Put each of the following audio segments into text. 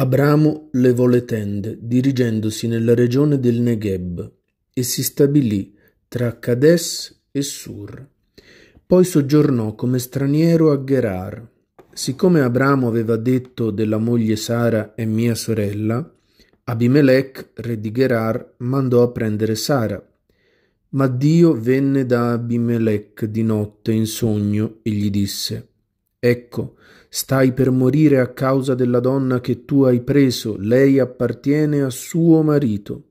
Abramo levò le tende, dirigendosi nella regione del Negeb, e si stabilì tra Cades e Sur. Poi soggiornò come straniero a Gerar. Siccome Abramo aveva detto della moglie Sara è mia sorella, Abimelech, re di Gerar, mandò a prendere Sara. Ma Dio venne da Abimelech di notte in sogno e gli disse: Ecco, Stai per morire a causa della donna che tu hai preso, lei appartiene a suo marito.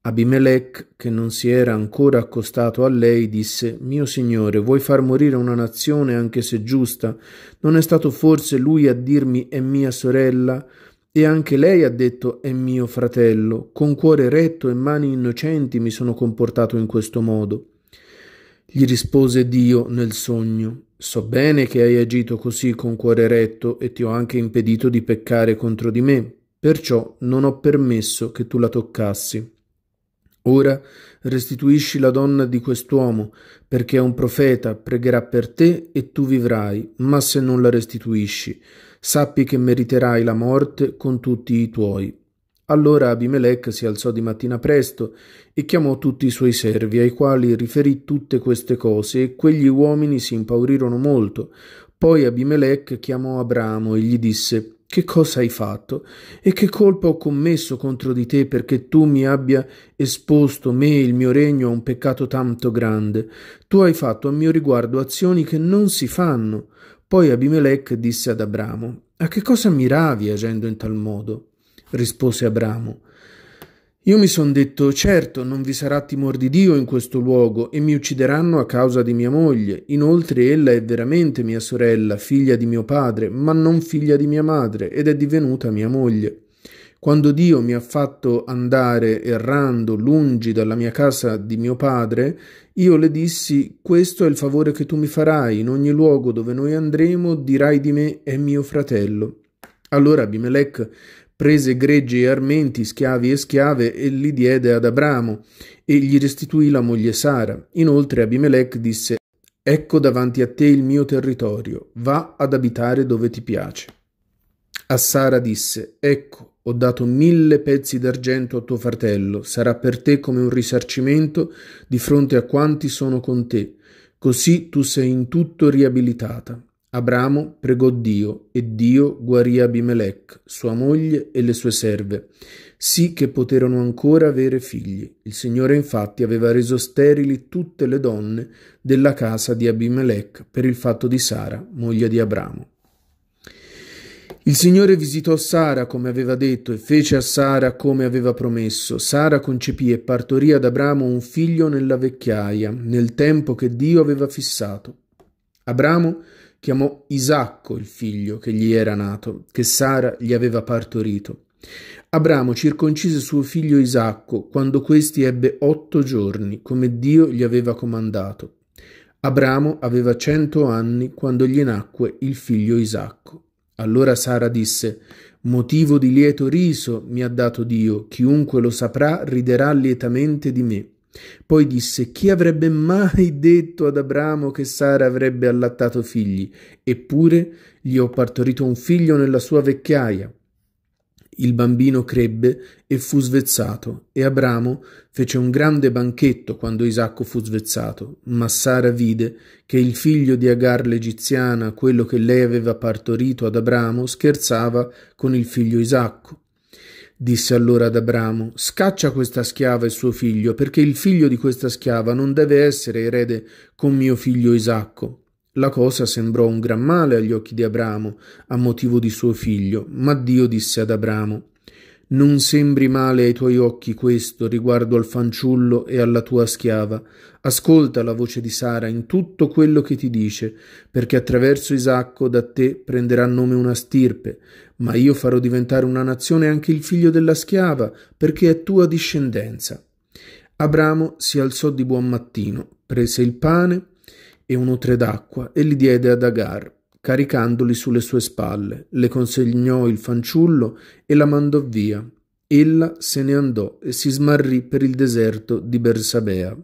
Abimelech, che non si era ancora accostato a lei, disse Mio signore, vuoi far morire una nazione anche se giusta? Non è stato forse lui a dirmi è mia sorella? E anche lei ha detto è mio fratello. Con cuore retto e mani innocenti mi sono comportato in questo modo. Gli rispose Dio nel sogno So bene che hai agito così con cuore retto e ti ho anche impedito di peccare contro di me, perciò non ho permesso che tu la toccassi. Ora restituisci la donna di quest'uomo, perché è un profeta, pregherà per te e tu vivrai, ma se non la restituisci, sappi che meriterai la morte con tutti i tuoi. Allora Abimelech si alzò di mattina presto e chiamò tutti i suoi servi, ai quali riferì tutte queste cose, e quegli uomini si impaurirono molto. Poi Abimelech chiamò Abramo e gli disse Che cosa hai fatto? E che colpa ho commesso contro di te perché tu mi abbia esposto me e il mio regno a un peccato tanto grande? Tu hai fatto a mio riguardo azioni che non si fanno. Poi Abimelech disse ad Abramo A che cosa miravi agendo in tal modo? rispose Abramo. Io mi son detto, certo, non vi sarà timor di Dio in questo luogo e mi uccideranno a causa di mia moglie. Inoltre ella è veramente mia sorella, figlia di mio padre, ma non figlia di mia madre, ed è divenuta mia moglie. Quando Dio mi ha fatto andare errando lungi dalla mia casa di mio padre, io le dissi, questo è il favore che tu mi farai, in ogni luogo dove noi andremo dirai di me è mio fratello. Allora Abimelech prese greggi e armenti, schiavi e schiave e li diede ad Abramo e gli restituì la moglie Sara. Inoltre Abimelech disse Ecco davanti a te il mio territorio, va ad abitare dove ti piace. A Sara disse Ecco, ho dato mille pezzi d'argento a tuo fratello, sarà per te come un risarcimento di fronte a quanti sono con te. Così tu sei in tutto riabilitata. Abramo pregò Dio e Dio guarì Abimelech, sua moglie e le sue serve, sì che poterono ancora avere figli. Il Signore infatti aveva reso sterili tutte le donne della casa di Abimelech per il fatto di Sara, moglie di Abramo. Il Signore visitò Sara come aveva detto e fece a Sara come aveva promesso. Sara concepì e partorì ad Abramo un figlio nella vecchiaia, nel tempo che Dio aveva fissato. Abramo chiamò Isacco il figlio che gli era nato, che Sara gli aveva partorito. Abramo circoncise suo figlio Isacco quando questi ebbe otto giorni, come Dio gli aveva comandato. Abramo aveva cento anni quando gli nacque il figlio Isacco. Allora Sara disse Motivo di lieto riso mi ha dato Dio, chiunque lo saprà riderà lietamente di me. Poi disse Chi avrebbe mai detto ad Abramo che Sara avrebbe allattato figli? Eppure gli ho partorito un figlio nella sua vecchiaia. Il bambino crebbe e fu svezzato, e Abramo fece un grande banchetto quando Isacco fu svezzato, ma Sara vide che il figlio di Agar l'egiziana, quello che lei aveva partorito ad Abramo, scherzava con il figlio Isacco disse allora ad Abramo, scaccia questa schiava e suo figlio, perché il figlio di questa schiava non deve essere erede con mio figlio Isacco. La cosa sembrò un gran male agli occhi di Abramo, a motivo di suo figlio, ma Dio disse ad Abramo, non sembri male ai tuoi occhi questo riguardo al fanciullo e alla tua schiava. Ascolta la voce di Sara in tutto quello che ti dice, perché attraverso Isacco da te prenderà nome una stirpe, ma io farò diventare una nazione anche il figlio della schiava, perché è tua discendenza. Abramo si alzò di buon mattino, prese il pane e un otre d'acqua e li diede ad Agar caricandoli sulle sue spalle, le consegnò il fanciullo e la mandò via. Ella se ne andò e si smarrì per il deserto di Bersabea.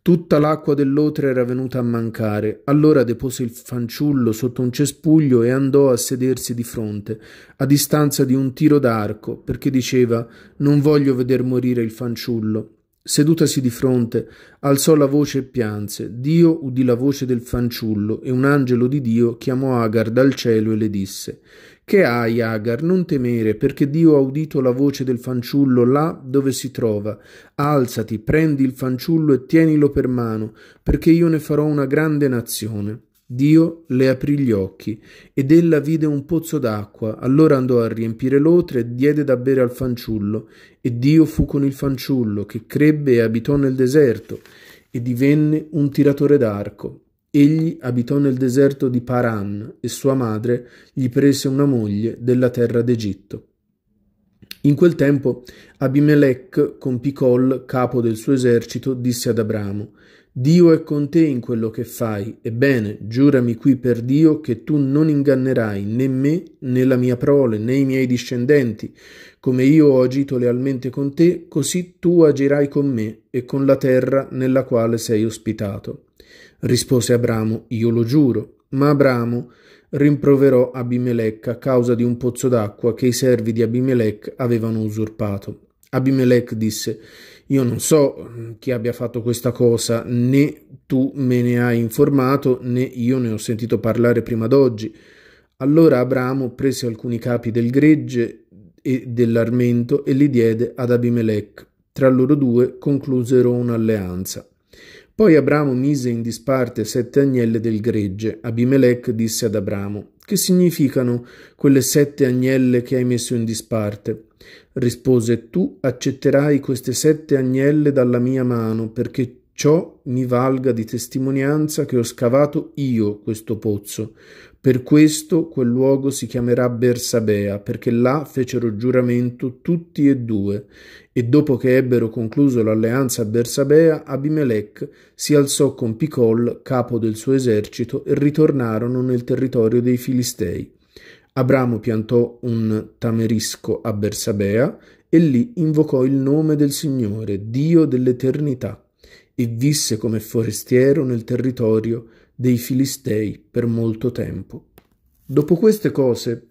Tutta l'acqua dell'otre era venuta a mancare. Allora depose il fanciullo sotto un cespuglio e andò a sedersi di fronte, a distanza di un tiro d'arco, perché diceva Non voglio veder morire il fanciullo. Sedutasi di fronte, alzò la voce e pianse. Dio udì la voce del fanciullo e un angelo di Dio chiamò Agar dal cielo e le disse Che hai, Agar? Non temere, perché Dio ha udito la voce del fanciullo là dove si trova. Alzati, prendi il fanciullo e tienilo per mano, perché io ne farò una grande nazione. Dio le aprì gli occhi ed ella vide un pozzo d'acqua, allora andò a riempire l'otre e diede da bere al fanciullo, e Dio fu con il fanciullo, che crebbe e abitò nel deserto, e divenne un tiratore d'arco. Egli abitò nel deserto di Paran, e sua madre gli prese una moglie della terra d'Egitto. In quel tempo Abimelech, con Picol, capo del suo esercito, disse ad Abramo Dio è con te in quello che fai. Ebbene, giurami qui per Dio che tu non ingannerai né me né la mia prole né i miei discendenti. Come io ho agito lealmente con te, così tu agirai con me e con la terra nella quale sei ospitato. Rispose Abramo, io lo giuro. Ma Abramo rimproverò Abimelech a causa di un pozzo d'acqua che i servi di Abimelech avevano usurpato. Abimelech disse io non so mm, chi abbia fatto questa cosa, né tu me ne hai informato, né io ne ho sentito parlare prima d'oggi. Allora Abramo prese alcuni capi del gregge e dell'armento e li diede ad Abimelech. Tra loro due conclusero un'alleanza. Poi Abramo mise in disparte sette agnelle del gregge. Abimelech disse ad Abramo: Che significano quelle sette agnelle che hai messo in disparte? rispose Tu accetterai queste sette agnelle dalla mia mano, perché ciò mi valga di testimonianza che ho scavato io questo pozzo. Per questo quel luogo si chiamerà Bersabea, perché là fecero giuramento tutti e due. E dopo che ebbero concluso l'alleanza a Bersabea, Abimelech si alzò con Picol, capo del suo esercito, e ritornarono nel territorio dei Filistei. Abramo piantò un tamerisco a Bersabea e lì invocò il nome del Signore, Dio dell'eternità, e visse come forestiero nel territorio dei Filistei per molto tempo. Dopo queste cose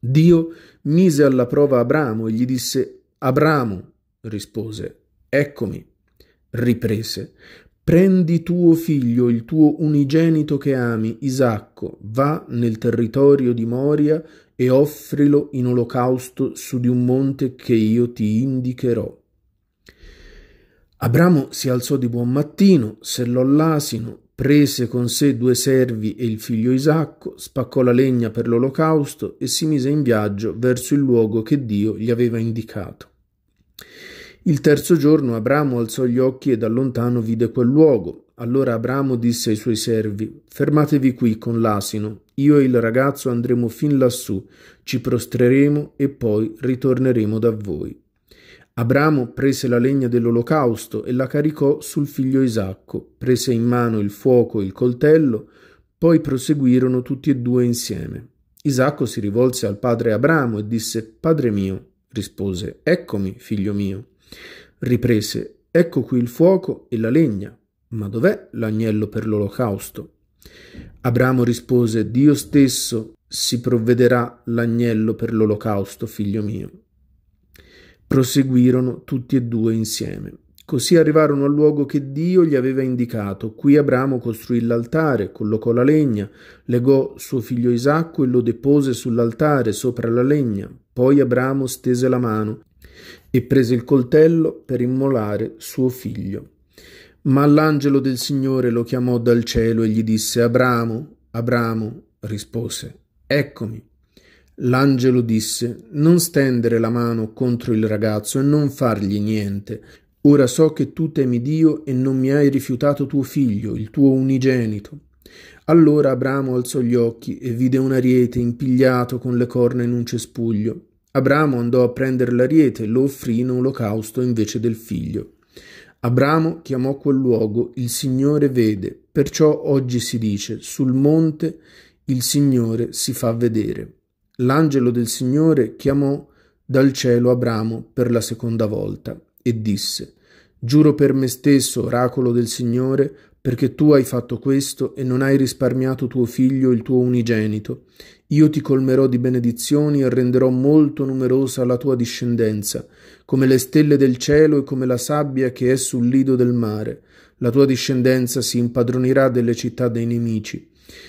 Dio mise alla prova Abramo e gli disse Abramo rispose Eccomi riprese Prendi tuo figlio, il tuo unigenito che ami, Isacco, va nel territorio di Moria e offrilo in olocausto su di un monte che io ti indicherò. Abramo si alzò di buon mattino, sellò l'asino, prese con sé due servi e il figlio Isacco, spaccò la legna per l'olocausto e si mise in viaggio verso il luogo che Dio gli aveva indicato. Il terzo giorno Abramo alzò gli occhi e da lontano vide quel luogo. Allora Abramo disse ai suoi servi: Fermatevi qui con l'asino. Io e il ragazzo andremo fin lassù, ci prostreremo e poi ritorneremo da voi. Abramo prese la legna dell'olocausto e la caricò sul figlio Isacco, prese in mano il fuoco e il coltello, poi proseguirono tutti e due insieme. Isacco si rivolse al padre Abramo e disse Padre mio, rispose Eccomi, figlio mio. Riprese, ecco qui il fuoco e la legna, ma dov'è l'agnello per l'olocausto? Abramo rispose, Dio stesso si provvederà l'agnello per l'olocausto, figlio mio. Proseguirono tutti e due insieme. Così arrivarono al luogo che Dio gli aveva indicato. Qui Abramo costruì l'altare, collocò la legna, legò suo figlio Isacco e lo depose sull'altare sopra la legna. Poi Abramo stese la mano e prese il coltello per immolare suo figlio. Ma l'angelo del Signore lo chiamò dal cielo e gli disse Abramo, Abramo rispose Eccomi. L'angelo disse Non stendere la mano contro il ragazzo e non fargli niente. Ora so che tu temi Dio e non mi hai rifiutato tuo figlio, il tuo unigenito. Allora Abramo alzò gli occhi e vide un ariete impigliato con le corna in un cespuglio. Abramo andò a prendere l'ariete e lo offrì in olocausto invece del figlio. Abramo chiamò quel luogo il Signore vede, perciò oggi si dice sul monte il Signore si fa vedere. L'angelo del Signore chiamò dal cielo Abramo per la seconda volta e disse Giuro per me stesso, oracolo del Signore, perché tu hai fatto questo e non hai risparmiato tuo figlio, il tuo unigenito. Io ti colmerò di benedizioni e renderò molto numerosa la tua discendenza, come le stelle del cielo e come la sabbia che è sul lido del mare. La tua discendenza si impadronirà delle città dei nemici.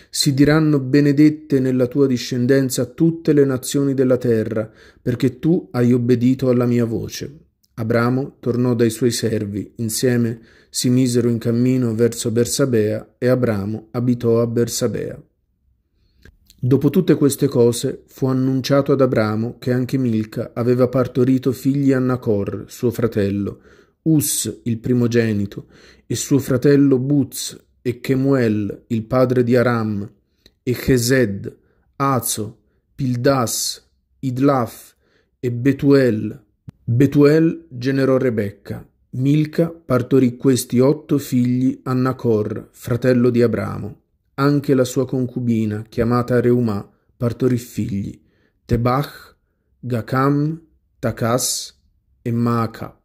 Si diranno benedette nella tua discendenza tutte le nazioni della terra, perché tu hai obbedito alla mia voce. Abramo tornò dai suoi servi, insieme a si misero in cammino verso Bersabea e Abramo abitò a Bersabea. Dopo tutte queste cose fu annunciato ad Abramo che anche Milca aveva partorito figli a Nacor, suo fratello, Us, il primogenito, e suo fratello Buz, e Chemuel, il padre di Aram, e Chesed, Azo, Pildas, Idlaf e Betuel. Betuel generò Rebecca, Milca partorì questi otto figli a Nacor, fratello di Abramo. Anche la sua concubina, chiamata Reumà, partorì figli, Tebach, Gacam, Takas e Maacab.